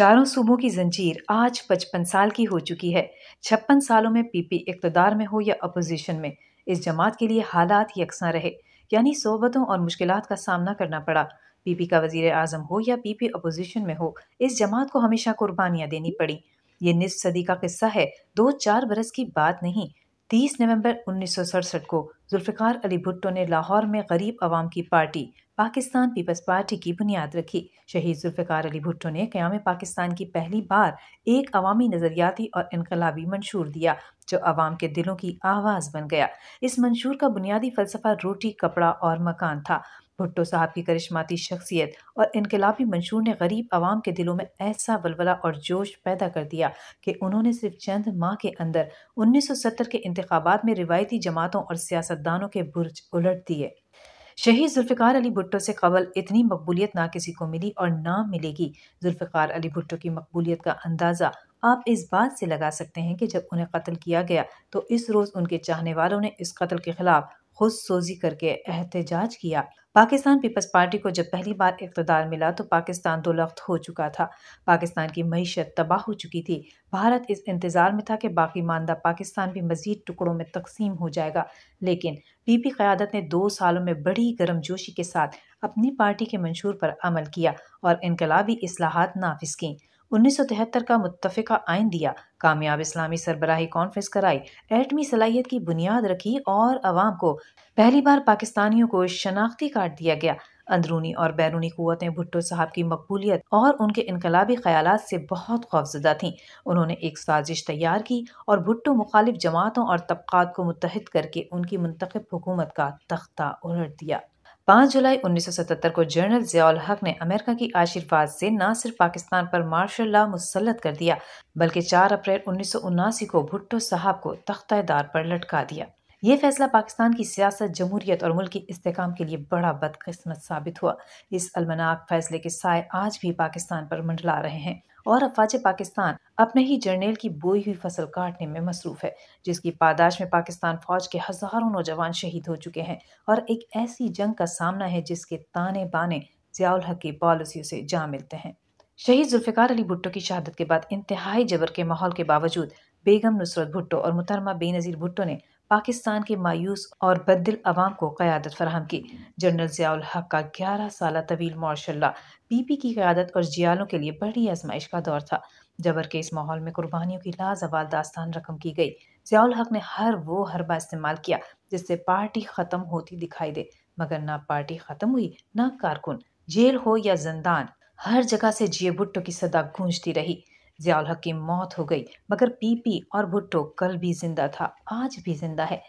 चारों सूबों की जंजीर आज पचपन साल की हो चुकी है छप्पन सालों में पीपी इकतदार में हो या अपोजिशन में इस जमात के लिए हालात यकसा रहे यानी सोबतों और मुश्किल का सामना करना पड़ा पीपी का वजीर आजम हो या पीपी अपोजिशन में हो इस जमात को हमेशा कुर्बानियाँ देनी पड़ी ये निस्फ सदी का किस्सा है दो चार बरस की बात नहीं तीस नवंबर उन्नीस को जुल्फ़िकार अली भुट्टो ने लाहौर में गरीब आवाम की पार्टी पाकिस्तान पीपल्स पार्टी की बुनियाद रखी शहीद जुल्फ़ार अली भुट्टो ने क़्याम पाकिस्तान की पहली बार एक अवामी नज़रियाती और इनकलाबी मंशूर दिया जो आवाम के दिलों की आवाज़ बन गया इस मंशूर का बुनियादी फ़लसफ़ा रोटी कपड़ा और मकान था भुट्टो साहब की करिश्माती शख्सियत और इनकलाबी मंशूर ने गरीब आवाम के दिलों में ऐसा वलवला और जोश पैदा कर दिया कि उन्होंने सिर्फ चंद माह के अंदर 1970 के इंतबात में रिवायती जमातों और सियासतदानों के बुर्ज उलट दिए शहीद जुल्फ़िकार अली भुट्टो से कबल इतनी मकबूलियत ना किसी को मिली और ना मिलेगी जुल्फ़िकार अली भुट्टो की मकबूलियत का अंदाज़ा आप इस बात से लगा सकते हैं कि जब उन्हें कत्ल किया गया तो इस रोज़ उनके चाहने वालों ने इस कत्ल के ख़िलाफ़ खुद सोजी करके एहतजाज किया पाकिस्तान पीपल्स पार्टी को जब पहली बार इकतदार मिला तो पाकिस्तान दो लख्त हो चुका था पाकिस्तान की मीशत तबाह हो चुकी थी भारत इस इंतज़ार में था कि बाकी मानदा पाकिस्तान भी मजीद टुकड़ों में तकसीम हो जाएगा लेकिन पी क़्यादत ने दो सालों में बड़ी गर्मजोशी के साथ अपनी पार्टी के मंशूर पर अमल किया और इनकलाबी असलाहत नाफिज कें उन्नीस का मुतफ़ा आयन दिया कामयाब इस्लामी सरबराही कॉन्फ्रेंस कराई एटमी सलाहियत की बुनियाद रखी और आवाम को पहली बार पाकिस्तानियों को शनाख्ती कार्ड दिया गया अंदरूनी और बैरूनी कुतें भुट्टो साहब की मकबूलियत और उनके इनकलाबी ख्याल से बहुत खौफजदा थीं उन्होंने एक साजिश तैयार की और भुट्टो मुखालिफ जमातों और तबक़ात को मुतहद करके उनकी मंतखब हुकूमत का तख्ता उलट दिया 5 जुलाई 1977 को जनरल जियाल हक ने अमेरिका की आशीर्वाद से न सिर्फ पाकिस्तान पर मार्शल ला मुसलत कर दिया बल्कि 4 अप्रैल उन्नीस को भुट्टो साहब को तख्तादार पर लटका दिया ये फैसला पाकिस्तान की सियासत जमहूरियत और मुल्क की इसकाम के लिए बड़ा बदकस्मत साबित हुआ इस अलमनाक फैसले के साय आज भी पाकिस्तान पर मंडला रहे हैं और अफवाज पाकिस्तान अपने ही जर्नेल की बोई हुई फसल काटने में मसरूफ है जिसकी पादाश में पाकिस्तान फौज के हजारों नौजवान शहीद हो चुके हैं और एक ऐसी जंग का सामना है जिसके ताने बाने जियाल हक की पॉलिसियों से जा मिलते हैं शहीद जुल्फ़िकार अली भुट्टो की शहादत के बाद इंतहाई जबर के माहौल के बावजूद बेगम नुसरत भुट्टो और मुतरमा बेनज़ीर भुट्टो ने पाकिस्तान के मायूस और बददिल अवाम को क़्यादत फराहम की जनरल ज़ियाउल हक का ग्यारह साल तवील मार्शल पी पी की क़्यादत और जियालों के लिए बड़ी आजमाइश का दौर था जबर के इस माहौल में कुर्बानियों की लाजवाल दास्तान रकम की गई ज़ियाउल हक ने हर वो हरबा इस्तेमाल किया जिससे पार्टी ख़त्म होती दिखाई दे मगर ना पार्टी ख़त्म हुई ना कारकुन जेल हो या जिंदान हर जगह से जिये भुट्टो की सदा गूंजती रही जियाउल की मौत हो गई मगर पीपी और भुट्टो कल भी जिंदा था आज भी जिंदा है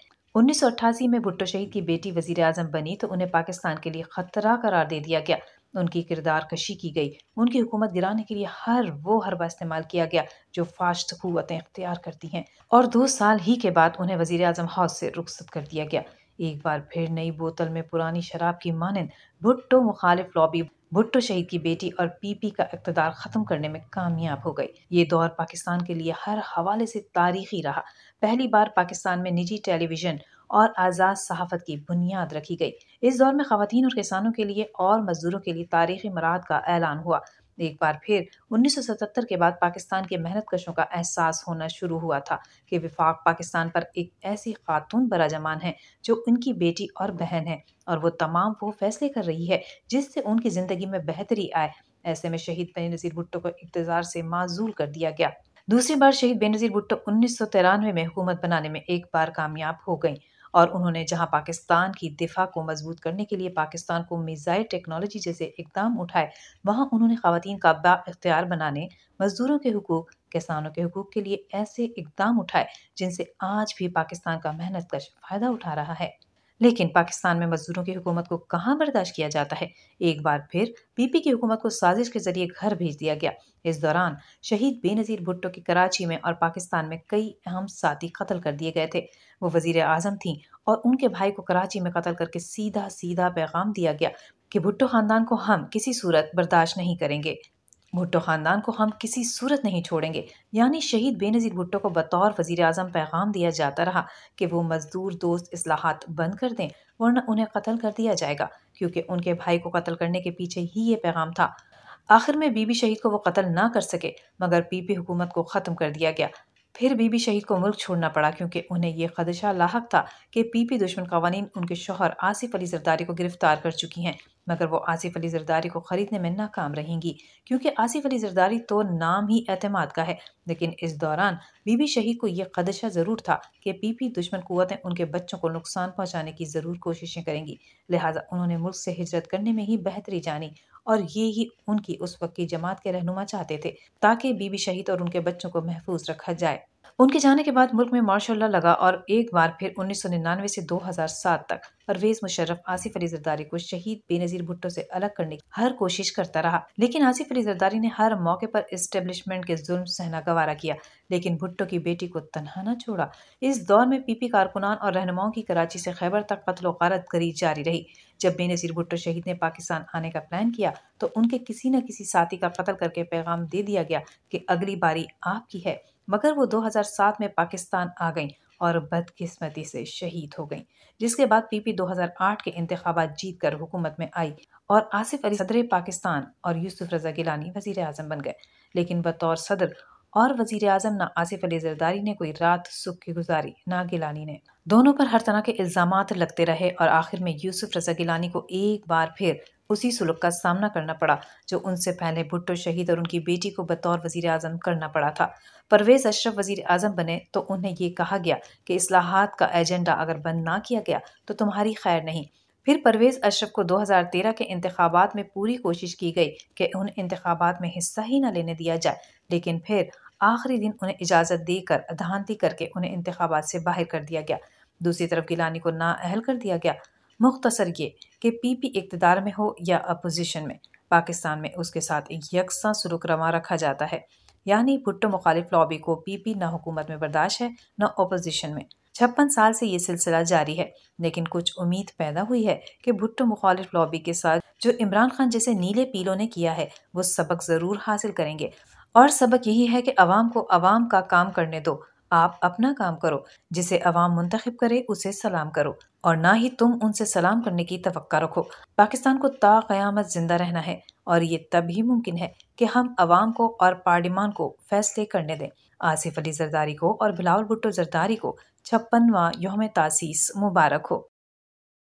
अट्ठासी में भुट्टो शहीद की बेटी वजीर आजम बनी तो उन्हें पाकिस्तान के लिए खतरा करार दे दिया गया उनकी किरदार कशी की गई उनकी हुकूमत गिराने के लिए हर वो हरबा इस्तेमाल किया गया जो फास्ट कुतें अख्तियार करती हैं और दो साल ही के बाद उन्हें वजीर अजम हाउस से रुखसत कर दिया गया एक बार फिर नई बोतल में पुरानी शराब की मानंद भुट्टो मुखालिफ लॉबी भुट्टो शहीद की बेटी और पीपी का इकतदार ख़त्म करने में कामयाब हो गई ये दौर पाकिस्तान के लिए हर हवाले से तारीखी रहा पहली बार पाकिस्तान में निजी टेलीविज़न और आज़ाद सहाफ़त की बुनियाद रखी गई इस दौर में खातन और किसानों के लिए और मज़दूरों के लिए तारीखी मराद का ऐलान हुआ एक बार फिर 1977 के बाद पाकिस्तान के मेहनत कशों का एहसास होना शुरू हुआ था कि विफाक पाकिस्तान पर एक ऐसी खातून बराजमान है जो उनकी बेटी और बहन है और वो तमाम वो फैसले कर रही है जिससे उनकी ज़िंदगी में बेहतरी आए ऐसे में शहीद बनी नज़ीर भुट्टो को इंतजार से माजूल कर दिया गया दूसरी बार शहीद बेनजीर भुट्टो उन्नीस में हुकूमत बनाने में एक बार कामयाब हो गई और उन्होंने जहां पाकिस्तान की दिफा को मजबूत करने के लिए पाकिस्तान को मिज़ाइल टेक्नोलॉजी जैसे इकदाम उठाए वहां उन्होंने खातन का बाख्तियार बनाने मजदूरों के हकूक किसानों के हकूक के लिए ऐसे इकदाम उठाए जिनसे आज भी पाकिस्तान का मेहनत कश फ़ायदा उठा रहा है लेकिन पाकिस्तान में मजदूरों की हुकूमत को कहाँ बर्दाश्त किया जाता है एक बार फिर बीपी की हुकूमत को साजिश के जरिए घर भेज दिया गया इस दौरान शहीद बेनज़ीर भुट्टो की कराची में और पाकिस्तान में कई अहम साथी कत्ल कर दिए गए थे वो वजीर आजम थी और उनके भाई को कराची में कत्ल करके सीधा सीधा पैगाम दिया गया कि भुट्टो खानदान को हम किसी सूरत बर्दाश्त नहीं करेंगे भुट्टो ख़ानदान को हम किसी सूरत नहीं छोड़ेंगे यानी शहीद बेनज़ीर भुट्टो को बतौर वज़ी अजम पैगाम दिया जाता रहा कि वो मज़दूर दोस्त असलाहत बंद कर दें वरना उन्हें कत्ल कर दिया जाएगा क्योंकि उनके भाई को कत्ल करने के पीछे ही ये पैगाम था आखिर में बीबी शहीद को वो कत्ल ना कर सके मगर पीपी हुकूमत को ख़त्म कर दिया गया फिर बीबी शहीद को मुल्क छोड़ना पड़ा क्योंकि उन्हें यह खदशा लाक था कि पीपी दुश्मन कवानीन उनके शोहर आसिफ अली जरदारी को गिरफ्तार कर चुकी हैं मगर वो आसिफ अली जरदारी को ख़रीदने में नाकाम रहेंगी क्योंकि आसिफ अली जरदारी तो नाम ही अतमाद का है लेकिन इस दौरान बीबी शहीद को यह खदशा ज़रूर था कि पीपी दुश्मन कुतें उनके बच्चों को नुकसान पहुँचाने की ज़रूर कोशिशें करेंगी लिहाजा उन्होंने मुल्क से हिजरत करने में ही बेहतरी जानी और ये ही उनकी उस वक्त की जमात के रहनुमा चाहते थे ताकि बीबी शहीद और उनके बच्चों को महफूज रखा जाए उनके जाने के बाद मुल्क में मार्शल लगा और एक बार फिर 1999 से 2007 तक परवेज मुशर्रफ आसिफ अली जरदारी को शहीद बेनजीर भुट्टो से अलग करने की हर कोशिश करता रहा लेकिन आसिफ अली जरदारी ने हर मौके पर इस्टेब्लिशमेंट के जुल्म सहना गवारा किया लेकिन भुट्टो की बेटी को तनहा न छोड़ा इस दौर में पीपी कारकुनान और रहनुमाओं की कराची से खैबर तक पतलो वारत करी जारी रही जब बेनजीर भुट्टो शहीद ने पाकिस्तान आने का प्लान किया तो उनके किसी न किसी साथी का कत्ल करके पैगाम दे दिया गया कि अगली बारी आपकी है मगर वो 2007 में पाकिस्तान आ गईं और बदकिस्मती से शहीद हो गईं जिसके बाद पीपी 2008 के इंतबात जीत कर हुकूमत में आई और आसिफ अली सदर पाकिस्तान और यूसुफ रजा गिलानी वजीर अजम बन गए लेकिन बतौर सदर और वजीर अजम ना आसिफ अली जरदारी ने कोई रात सुख की गुजारी ना गिलानी ने दोनों पर हर तरह के इल्ज़ाम लगते रहे और आखिर में यूसुफ रजा गिलानी को एक बार फिर उसी सुलूक का सामना करना पड़ा जो उनसे पहले भुट्टो शहीद और उनकी बेटी को बतौर वजीर आजम करना पड़ा था परवेज़ अशरफ वजीर आजम बने तो उन्हें ये कहा गया कि असलाहत का एजेंडा अगर बंद ना किया गया तो तुम्हारी खैर नहीं फिर परवेज़ अशरफ को 2013 के इंतबात में पूरी कोशिश की गई कि उन इंतबात में हिस्सा ही न लेने दिया जाए लेकिन फिर आखिरी दिन उन्हें इजाज़त देकर अधानती करके उन्हें इंतबात से बाहर कर दिया गया दूसरी तरफ गिलानी को ना अहल कर दिया गया मुख्तसर ये कि पी पी इकतदार में हो या अपोजिशन में पाकिस्तान में उसके साथ एक यकसा सलूक रवा रखा जाता है यानी भुट्टो मुखालिफ लॉबी को पी पी न हुकूमत में बर्दाश्त है न अपोजिशन में छप्पन साल से ये सिलसिला जारी है लेकिन कुछ उम्मीद पैदा हुई है कि भुट्टो मुखालिफ लॉबी के साथ जो इमरान खान जैसे नीले पीलों ने किया है वो सबक ज़रूर हासिल करेंगे और सबक यही है कि अवाम को अवाम का काम करने दो आप अपना काम करो जिसे अवाम मुंतखब करे उसे सलाम करो और ना ही तुम उनसे सलाम करने की तवक्का रखो पाकिस्तान को ता क़यामत ज़िंदा रहना है और ये तब ही मुमकिन है कि हम आवाम को और पार्लिमान को फैसले करने दें आसिफ अली जरदारी को और बिलावल भुट्टो जरदारी को छप्पनवा योम तासीस मुबारक हो